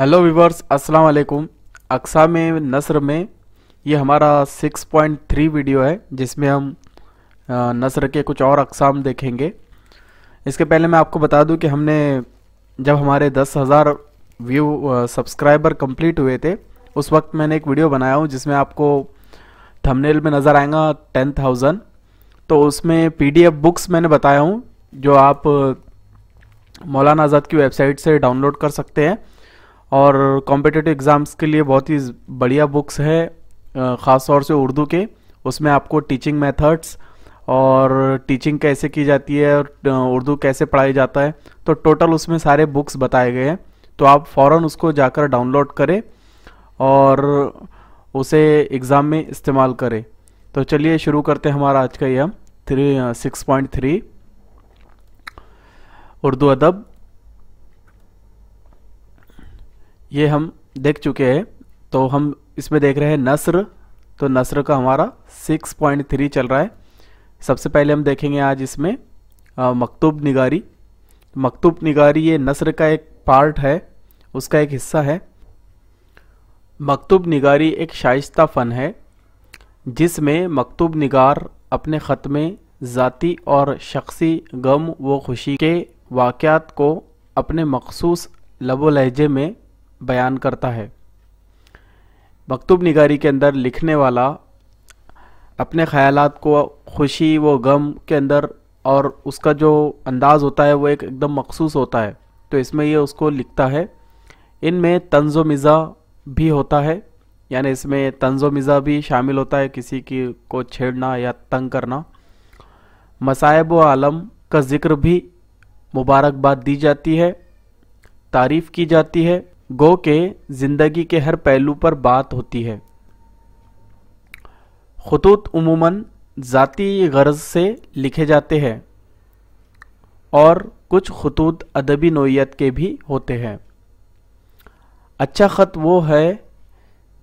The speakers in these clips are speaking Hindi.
हेलो वीवर्स अस्सलाम वालेकुम अक्सा में नसर में ये हमारा 6.3 वीडियो है जिसमें हम नसर के कुछ और अकसाम देखेंगे इसके पहले मैं आपको बता दूं कि हमने जब हमारे दस हज़ार व्यू सब्सक्राइबर कंप्लीट हुए थे उस वक्त मैंने एक वीडियो बनाया हूँ जिसमें आपको थंबनेल में नज़र आएगा टेन थाउजेंड तो उसमें पी बुक्स मैंने बताया हूँ जो आप मौलाना आज़ाद की वेबसाइट से डाउनलोड कर सकते हैं और कॉम्पिटेटिव एग्ज़ाम्स के लिए बहुत ही बढ़िया बुक्स है ख़ास तौर से उर्दू के उसमें आपको टीचिंग मेथड्स और टीचिंग कैसे की जाती है और उर्दू कैसे पढ़ाया जाता है तो टोटल उसमें सारे बुक्स बताए गए हैं तो आप फ़ौर उसको जाकर डाउनलोड करें और उसे एग्ज़ाम में इस्तेमाल करें तो चलिए शुरू करते हैं हमारा आज का यह three six point three Urdu अदब ये हम देख चुके हैं तो हम इसमें देख रहे हैं नसर तो नसर का हमारा 6.3 चल रहा है सबसे पहले हम देखेंगे आज इसमें मकतूब निगारी मकतूब निगारी ये नसर का एक पार्ट है उसका एक हिस्सा है मकतूब निगारी एक शाइस्त फ़न है जिसमें मकतूब निगार अपने ख़त में ज़ाती और शख्सी गम व खुशी के वाक़ को अपने मखसूस लबो लहजे में बयान करता है मकतूब निगारी के अंदर लिखने वाला अपने ख्याल को खुशी व गम के अंदर और उसका जो अंदाज़ होता है वो एक एकदम मखसूस होता है तो इसमें ये उसको लिखता है इनमें तंज मिज़ा भी होता है यानी इसमें तंज मिज़ा भी शामिल होता है किसी की को छेड़ना या तंग करना मसायब व आलम का ज़िक्र भी मुबारकबाद दी जाती है तारीफ़ की जाती है गो के ज़िंदगी के हर पहलू पर बात होती है खतूत उमूमन ज़ाती गर्ज से लिखे जाते हैं और कुछ खतूत अदबी नोयत के भी होते हैं अच्छा ख़त वो है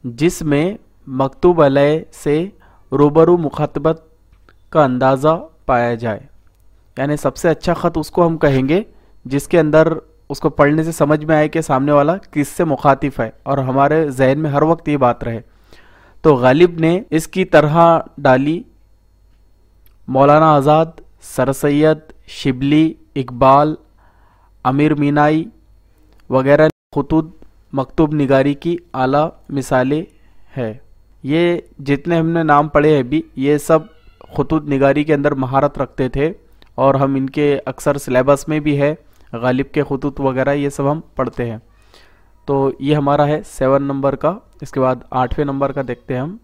जिसमें मकतूब अलय से रूबरू मुखातबत का अंदाज़ा पाया जाए यानी सबसे अच्छा ख़त उसको हम कहेंगे जिसके अंदर उसको पढ़ने से समझ में आए कि सामने वाला किससे मुखातिब है और हमारे जहन में हर वक्त ये बात रहे तो गालिब ने इसकी तरह डाली मौलाना आज़ाद सर सैद शिबली इकबाल अमीर मीनाई वगैरह खतूत मकतूब निगारी की आला मिसालें है ये जितने हमने नाम पढ़े हैं भी ये सब खतूत निगारी के अंदर महारत रखते थे और हम इनके अक्सर सिलेबस में भी है गालिब के खतूत वगैरह ये सब हम पढ़ते हैं तो ये हमारा है सेवन नंबर का इसके बाद आठवें नंबर का देखते हैं हम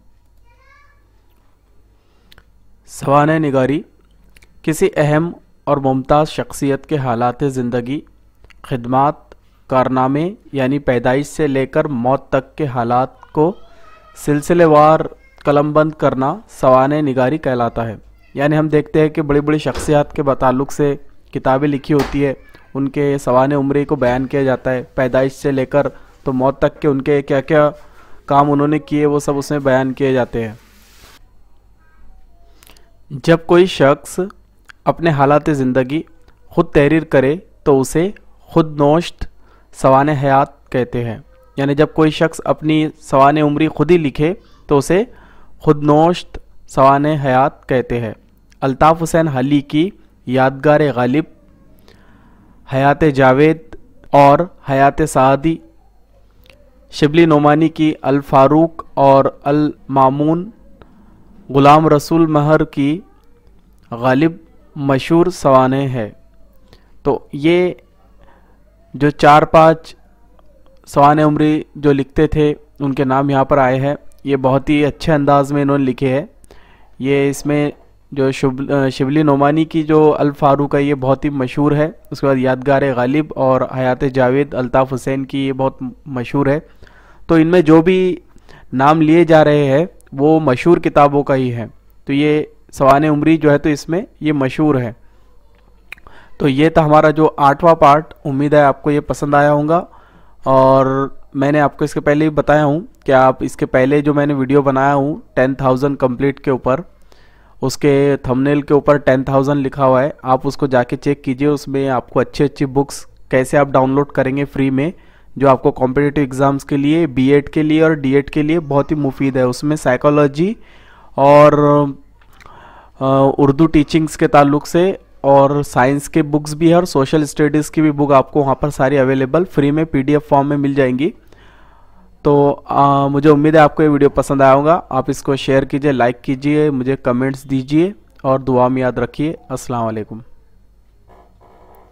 सवान निगारी किसी अहम और मुमताज़ शख्सियत के हालात ज़िंदगी खदमात कारनामे यानी पैदाइश से लेकर मौत तक के हालात को सिलसिलेवार कलमबंद करना सवान निगारी कहलाता है यानी हम देखते हैं कि बड़ी बड़ी शख्सियात के बतालुक से किताबें लिखी होती है उनके सवान उम्र को बयान किया जाता है पैदाइश से लेकर तो मौत तक के उनके क्या क्या काम उन्होंने किए वो सब उसमें बयान किए जाते हैं जब कोई शख्स अपने हालात ज़िंदगी ख़ुद तहरीर करे तो उसे खुद नोश्त सवान हयात कहते हैं यानी जब कोई शख्स अपनी सवान उम्री खुद ही लिखे तो उसे खुद नोश्त सवान हयात कहते हैं अलताफ़ हुसैन हली की यादगार गालिब हयात जावेद और हयात सादी शिबली नोमानी की अल फारूक और अल मामून ग़ुलाम रसूल महर की गालिब मशहूर सवाने हैं तो ये जो चार पांच सवान उमरी जो लिखते थे उनके नाम यहाँ पर आए हैं ये बहुत ही अच्छे अंदाज में इन्होंने लिखे हैं ये इसमें जो शुब शिवली नुमानी की जो अलफ़ारूक है ये बहुत ही मशहूर है उसके बाद यादगार गालिब और हयात जावेद अल्ताफ़ हुसैन की ये बहुत मशहूर है तो इनमें जो भी नाम लिए जा रहे हैं वो मशहूर किताबों का ही है तो ये सवान उमरी जो है तो इसमें ये मशहूर है तो ये था हमारा जो आठवां पार्ट उम्मीद है आपको ये पसंद आया होगा और मैंने आपको इसके पहले भी बताया हूँ कि आप इसके पहले जो मैंने वीडियो बनाया हूँ टेन थाउजेंड कम्प्लीट के ऊपर उसके थंबनेल के ऊपर टेन थाउजेंड लिखा हुआ है आप उसको जाके चेक कीजिए उसमें आपको अच्छी अच्छी बुक्स कैसे आप डाउनलोड करेंगे फ्री में जो आपको कॉम्पिटेटिव एग्ज़ाम्स के लिए बीएड के लिए और डीएड के लिए बहुत ही मुफीद है उसमें साइकोलॉजी और उर्दू टीचिंग्स के ताल्लुक से और साइंस के बुक्स भी है और सोशल स्टडीज़ की भी बुक आपको वहाँ पर सारी अवेलेबल फ्री में पीडीएफ फॉर्म में मिल जाएंगी तो आ, मुझे उम्मीद है आपको ये वीडियो पसंद आया होगा आप इसको शेयर कीजिए लाइक कीजिए मुझे कमेंट्स दीजिए और दुआ में याद रखिए अस्सलाम वालेकुम